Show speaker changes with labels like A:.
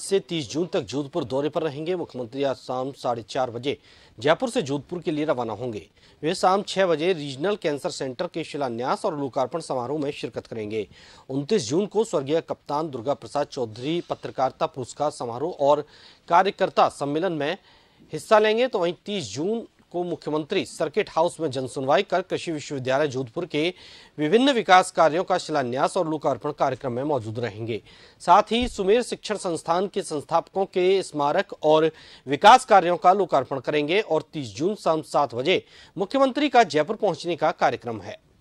A: से 30 जून तक जोधपुर दौरे पर रहेंगे मुख्यमंत्री आज शाम साढ़े चार बजे जयपुर से जोधपुर के लिए रवाना होंगे वे शाम छह बजे रीजनल कैंसर सेंटर के शिलान्यास और लोकार्पण समारोह में शिरकत करेंगे 29 जून को स्वर्गीय कप्तान दुर्गा प्रसाद चौधरी पत्रकारिता पुरस्कार समारोह और कार्यकर्ता सम्मेलन में हिस्सा लेंगे तो वहीं तीस जून को मुख्यमंत्री सर्किट हाउस में जनसुनवाई कर कृषि विश्वविद्यालय जोधपुर के विभिन्न विकास कार्यों का शिलान्यास और लोकार्पण कार्यक्रम में मौजूद रहेंगे साथ ही सुमेर शिक्षण संस्थान के संस्थापकों के स्मारक और विकास कार्यों का लोकार्पण करेंगे और तीस जून शाम सात बजे मुख्यमंत्री का जयपुर पहुंचने का कार्यक्रम है